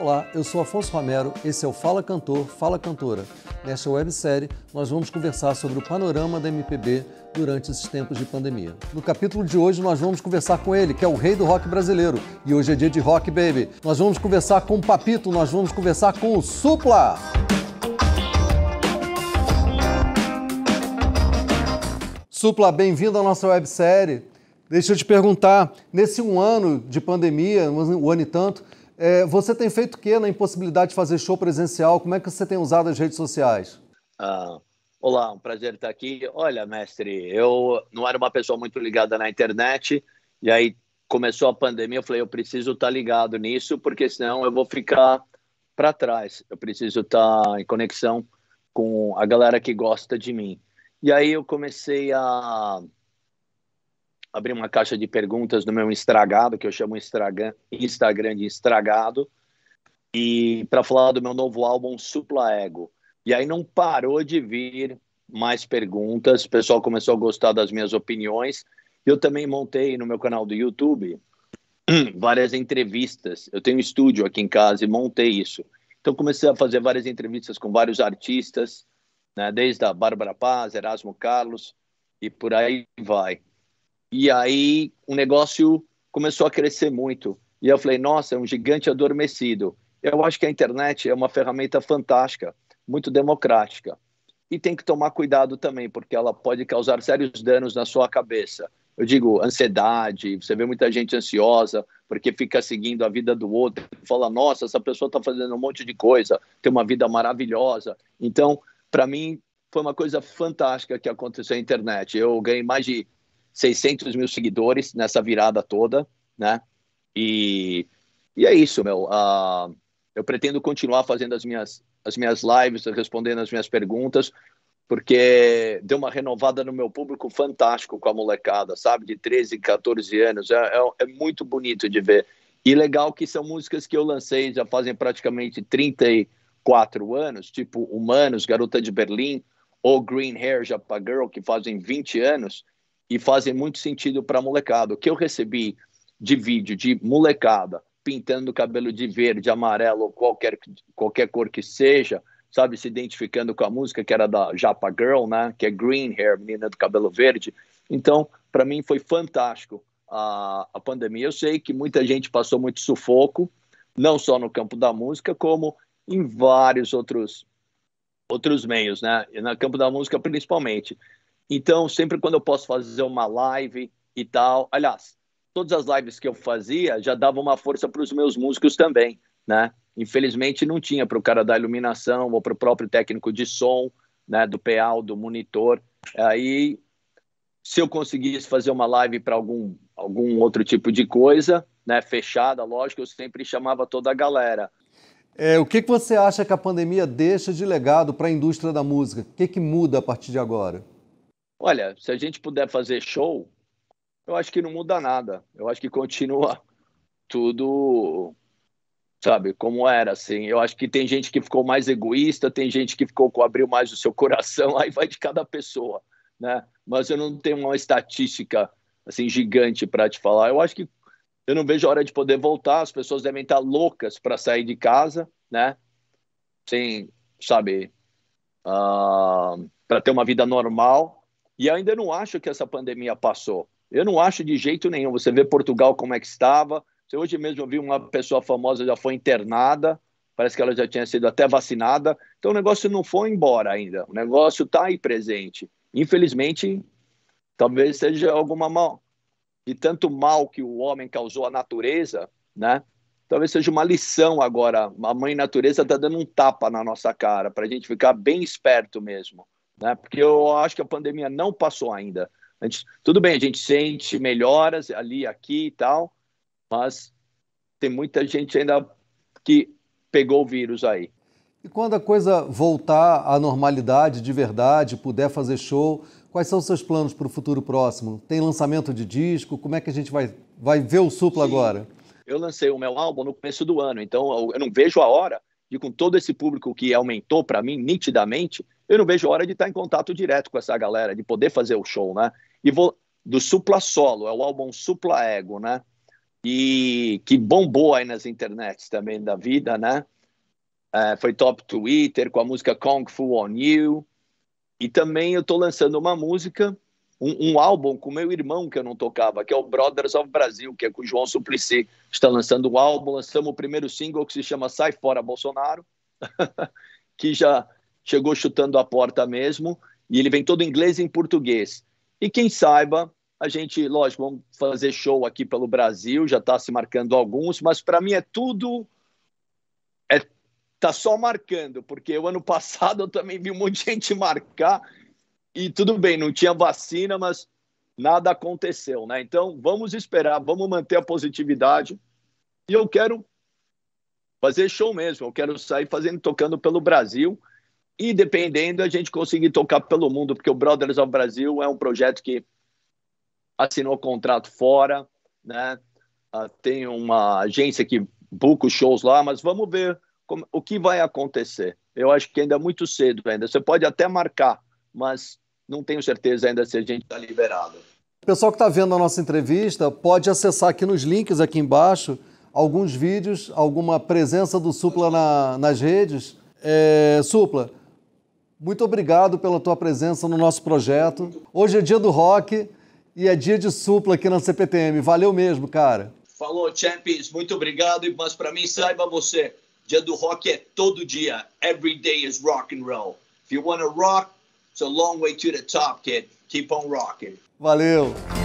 Olá, eu sou Afonso Romero, esse é o Fala Cantor, Fala Cantora. Nesta websérie, nós vamos conversar sobre o panorama da MPB durante esses tempos de pandemia. No capítulo de hoje, nós vamos conversar com ele, que é o rei do rock brasileiro. E hoje é dia de rock, baby. Nós vamos conversar com o Papito, nós vamos conversar com o Supla. Supla, bem-vindo à nossa websérie. Deixa eu te perguntar, nesse um ano de pandemia, um ano e tanto, é, você tem feito o que na impossibilidade de fazer show presencial? Como é que você tem usado as redes sociais? Ah, olá, um prazer estar aqui. Olha, mestre, eu não era uma pessoa muito ligada na internet, e aí começou a pandemia, eu falei, eu preciso estar ligado nisso, porque senão eu vou ficar para trás. Eu preciso estar em conexão com a galera que gosta de mim. E aí eu comecei a abri uma caixa de perguntas no meu estragado, que eu chamo Instagram, Instagram de estragado, e para falar do meu novo álbum Supla Ego. E aí não parou de vir mais perguntas, o pessoal começou a gostar das minhas opiniões. Eu também montei no meu canal do YouTube várias entrevistas. Eu tenho um estúdio aqui em casa e montei isso. Então comecei a fazer várias entrevistas com vários artistas, né, desde a Bárbara Paz, Erasmo Carlos e por aí vai. E aí o negócio começou a crescer muito. E eu falei, nossa, é um gigante adormecido. Eu acho que a internet é uma ferramenta fantástica, muito democrática. E tem que tomar cuidado também, porque ela pode causar sérios danos na sua cabeça. Eu digo, ansiedade, você vê muita gente ansiosa, porque fica seguindo a vida do outro, fala, nossa, essa pessoa está fazendo um monte de coisa, tem uma vida maravilhosa. Então, para mim, foi uma coisa fantástica que aconteceu na internet. Eu ganhei mais de 600 mil seguidores nessa virada toda, né? E, e é isso, meu. Uh, eu pretendo continuar fazendo as minhas, as minhas lives, respondendo as minhas perguntas, porque deu uma renovada no meu público fantástico com a molecada, sabe? De 13, 14 anos. É, é, é muito bonito de ver. E legal que são músicas que eu lancei já fazem praticamente 34 anos, tipo Humanos, Garota de Berlim, ou Green Hair, Japa Girl, que fazem 20 anos e fazem muito sentido para molecada. O que eu recebi de vídeo de molecada pintando o cabelo de verde, amarelo ou qualquer, qualquer cor que seja, sabe, se identificando com a música que era da Japa Girl, né, que é Green Hair, menina do cabelo verde. Então, para mim foi fantástico a, a pandemia. Eu sei que muita gente passou muito sufoco, não só no campo da música, como em vários outros outros meios, né? E no campo da música principalmente. Então, sempre quando eu posso fazer uma live e tal, aliás, todas as lives que eu fazia já dava uma força para os meus músicos também, né? Infelizmente não tinha para o cara da iluminação ou para o próprio técnico de som, né, do PA, do monitor. Aí, se eu conseguisse fazer uma live para algum algum outro tipo de coisa, né, fechada, lógico, eu sempre chamava toda a galera. É, o que, que você acha que a pandemia deixa de legado para a indústria da música? O que, que muda a partir de agora? Olha, se a gente puder fazer show, eu acho que não muda nada. Eu acho que continua tudo, sabe, como era, assim. Eu acho que tem gente que ficou mais egoísta, tem gente que ficou com abriu mais o seu coração, aí vai de cada pessoa, né? Mas eu não tenho uma estatística assim gigante para te falar. Eu acho que eu não vejo a hora de poder voltar. As pessoas devem estar loucas para sair de casa, né? Sem, sabe, uh, ah, para ter uma vida normal, e ainda não acho que essa pandemia passou. Eu não acho de jeito nenhum. Você vê Portugal como é que estava. Você hoje mesmo eu vi uma pessoa famosa já foi internada. Parece que ela já tinha sido até vacinada. Então o negócio não foi embora ainda. O negócio está aí presente. Infelizmente, talvez seja alguma mal. De tanto mal que o homem causou à natureza, né? Talvez seja uma lição agora. A mãe natureza está dando um tapa na nossa cara para a gente ficar bem esperto mesmo né? Porque eu acho que a pandemia não passou ainda. Gente, tudo bem, a gente sente melhoras ali, aqui e tal, mas tem muita gente ainda que pegou o vírus aí. E quando a coisa voltar à normalidade de verdade, puder fazer show, quais são os seus planos para o futuro próximo? Tem lançamento de disco? Como é que a gente vai, vai ver o Supla Sim. agora? Eu lancei o meu álbum no começo do ano, então eu não vejo a hora de, com todo esse público que aumentou para mim nitidamente, eu não vejo hora de estar em contato direto com essa galera, de poder fazer o show, né? E vou do Supla Solo, é o álbum Supla Ego, né? E que bombou aí nas internets também da vida, né? É, foi top Twitter com a música Kung Fu on You. E também eu estou lançando uma música, um, um, álbum com meu irmão que eu não tocava, que é o Brothers of Brasil, que é com o João Suplicy. Está lançando o um álbum, lançamos o primeiro single que se chama Sai Fora Bolsonaro, que já chegou chutando a porta mesmo, e ele vem todo inglês e em português. E quem saiba, a gente, lógico, vamos fazer show aqui pelo Brasil, já está se marcando alguns, mas para mim é tudo. É, tá só marcando, porque o ano passado eu também vi um monte de gente marcar, e tudo bem, não tinha vacina, mas nada aconteceu, né? Então vamos esperar, vamos manter a positividade. E eu quero fazer show mesmo, eu quero sair fazendo, tocando pelo Brasil e dependendo a gente conseguir tocar pelo mundo, porque o Brothers of Brasil é um projeto que assinou contrato fora, né? Ah, tem uma agência que buca os shows lá, mas vamos ver como, o que vai acontecer. Eu acho que ainda é muito cedo ainda. Você pode até marcar, mas não tenho certeza ainda se a gente está liberado. O pessoal que está vendo a nossa entrevista pode acessar aqui nos links aqui embaixo alguns vídeos, alguma presença do Supla na, nas redes. É, Supla, muito obrigado pela tua presença no nosso projeto. Hoje é dia do rock e é dia de supla aqui na CPTM. Valeu mesmo, cara. Falou, Champions. Muito obrigado. Mas para mim, saiba você, dia do rock é todo dia. Every day is rock and roll. If you want to rock, it's a long way to the top, kid. Keep on rocking. Valeu.